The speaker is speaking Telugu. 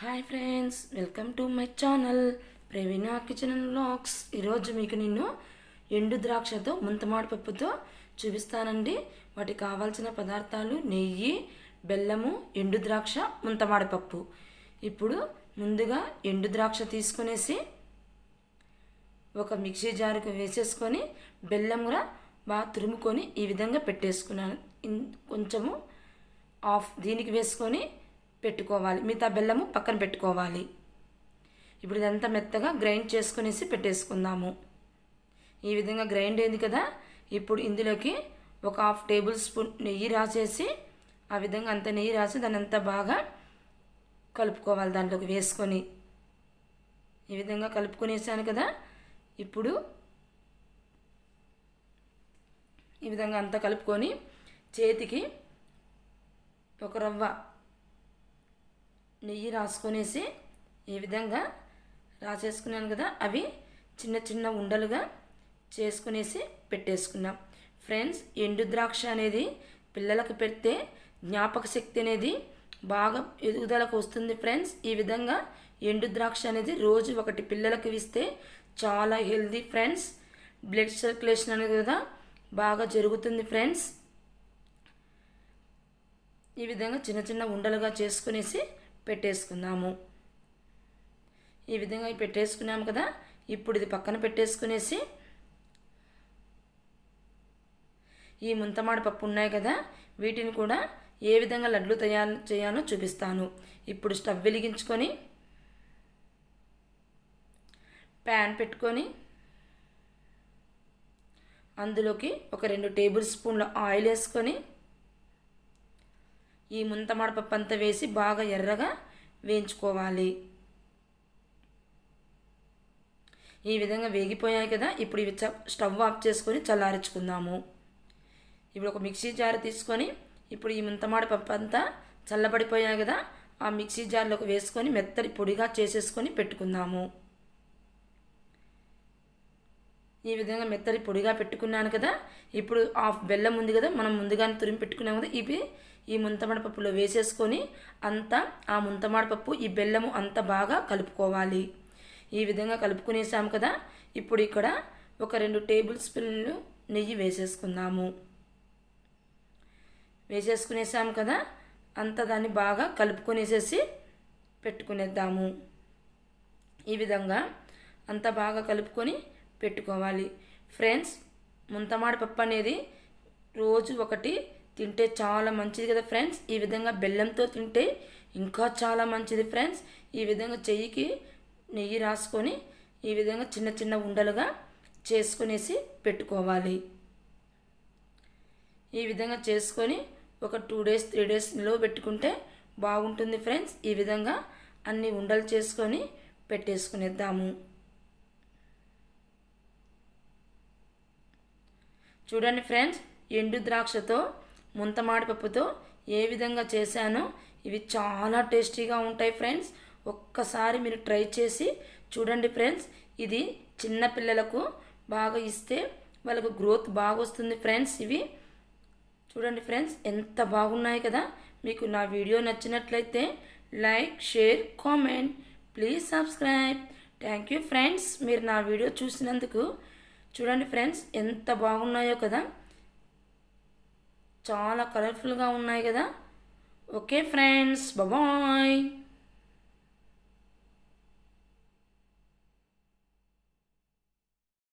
hi friends welcome to my channel Praveena kitchen and blogs ఈరోజు మీకు నేను ఎండు ద్రాక్షతో ముంతమాడు పప్పుతో చూపిస్తానండి వాటికి కావాల్సిన పదార్థాలు నెయ్యి బెల్లము ఎండు ద్రాక్ష ముంతమాడు పప్పు ఇప్పుడు ముందుగా ఎండు ద్రాక్ష తీసుకునేసి ఒక మిక్సీ జారుకు వేసేసుకొని బెల్లం కూడా బాగా తురుముకొని ఈ విధంగా పెట్టేసుకున్నాను కొంచెము ఆఫ్ దీనికి వేసుకొని పెట్టుకోవాలి మిగతా బెల్లము పక్కన పెట్టుకోవాలి ఇప్పుడు ఇదంతా మెత్తగా గ్రైండ్ చేసుకునేసి పెట్టేసుకుందాము ఈ విధంగా గ్రైండ్ అయింది కదా ఇప్పుడు ఇందులోకి ఒక హాఫ్ టేబుల్ స్పూన్ నెయ్యి రాసేసి ఆ విధంగా అంత నెయ్యి రాసి దాన్ని అంతా బాగా కలుపుకోవాలి దాంట్లోకి వేసుకొని ఈ విధంగా కలుపుకునేసాను కదా ఇప్పుడు ఈ విధంగా అంతా కలుపుకొని చేతికి ఒక రవ్వ నెయ్యి రాసుకొనేసి ఈ విధంగా రాసేసుకున్నాను కదా అవి చిన్న చిన్న ఉండలుగా చేసుకునేసి పెట్టేసుకున్నాం ఫ్రెండ్స్ ఎండు ద్రాక్ష అనేది పిల్లలకు పెడితే జ్ఞాపక శక్తి అనేది బాగా ఎదుగుదలకు వస్తుంది ఫ్రెండ్స్ ఈ విధంగా ఎండు ద్రాక్ష అనేది రోజు ఒకటి పిల్లలకు ఇస్తే చాలా హెల్దీ ఫ్రెండ్స్ బ్లడ్ సర్క్యులేషన్ అనేది కదా బాగా జరుగుతుంది ఫ్రెండ్స్ ఈ విధంగా చిన్న చిన్న ఉండలుగా చేసుకునేసి పెట్టేసుకుందాము ఈ విధంగా పెట్టేసుకున్నాము కదా ఇప్పుడు ఇది పక్కన పెట్టేసుకునేసి ఈ ముంతమాడ పప్పు ఉన్నాయి కదా వీటిని కూడా ఏ విధంగా లడ్లు తయారు చేయాలో చూపిస్తాను ఇప్పుడు స్టవ్ వెలిగించుకొని ప్యాన్ పెట్టుకొని అందులోకి ఒక రెండు టేబుల్ స్పూన్ల ఆయిల్ వేసుకొని ఈ ముంతమాడపప్పు అంతా వేసి బాగా ఎర్రగా వేయించుకోవాలి ఈ విధంగా వేగిపోయాయి కదా ఇప్పుడు ఇవి స్టవ్ ఆఫ్ చేసుకొని చల్లారించుకుందాము ఇప్పుడు ఒక మిక్సీ జార్ తీసుకొని ఇప్పుడు ఈ ముంతమాడ పప్పు అంతా చల్లబడిపోయాయి కదా ఆ మిక్సీ జార్లోకి వేసుకొని మెత్తడి పొడిగా చేసేసుకొని పెట్టుకుందాము ఈ విధంగా మెత్తని పొడిగా పెట్టుకున్నాను కదా ఇప్పుడు ఆఫ్ బెల్లం ఉంది కదా మనం ముందుగానే తురిమి పెట్టుకున్నాం కదా ఇవి ఈ ముంతమాడపప్పులో వేసేసుకొని అంతా ఆ ముంతమాడపప్పు ఈ బెల్లము అంత బాగా కలుపుకోవాలి ఈ విధంగా కలుపుకునేసాము కదా ఇప్పుడు ఇక్కడ ఒక రెండు టేబుల్ స్పూన్లు నెయ్యి వేసేసుకుందాము వేసేసుకునేసాము కదా అంత దాన్ని బాగా కలుపుకొనేసేసి పెట్టుకునేద్దాము ఈ విధంగా అంత బాగా కలుపుకొని పెట్టుకోవాలి ఫ్రెండ్స్ ముంతమాడి పప్పు అనేది రోజు ఒకటి తింటే చాలా మంచిది కదా ఫ్రెండ్స్ ఈ విధంగా బెల్లంతో తింటే ఇంకా చాలా మంచిది ఫ్రెండ్స్ ఈ విధంగా చెయ్యికి నెయ్యి రాసుకొని ఈ విధంగా చిన్న చిన్న ఉండలుగా చేసుకునేసి పెట్టుకోవాలి ఈ విధంగా చేసుకొని ఒక టూ డేస్ త్రీ డేస్ నిలువ పెట్టుకుంటే బాగుంటుంది ఫ్రెండ్స్ ఈ విధంగా అన్ని ఉండలు చేసుకొని పెట్టేసుకునేద్దాము చూడండి ఫ్రెండ్స్ ఎండు ద్రాక్షతో ముంతమాడిపప్పుతో ఏ విధంగా చేశానో ఇవి చాలా టేస్టీగా ఉంటాయి ఫ్రెండ్స్ ఒక్కసారి మీరు ట్రై చేసి చూడండి ఫ్రెండ్స్ ఇది చిన్నపిల్లలకు బాగా ఇస్తే వాళ్ళకు గ్రోత్ బాగా వస్తుంది ఫ్రెండ్స్ ఇవి చూడండి ఫ్రెండ్స్ ఎంత బాగున్నాయి కదా మీకు నా వీడియో నచ్చినట్లయితే like share comment please subscribe thank you friends మీరు నా వీడియో చూసినందుకు చూడండి ఫ్రెండ్స్ ఎంత బాగున్నాయో కదా చాలా కలర్ఫుల్గా ఉన్నాయి కదా ఓకే ఫ్రెండ్స్ బాయ్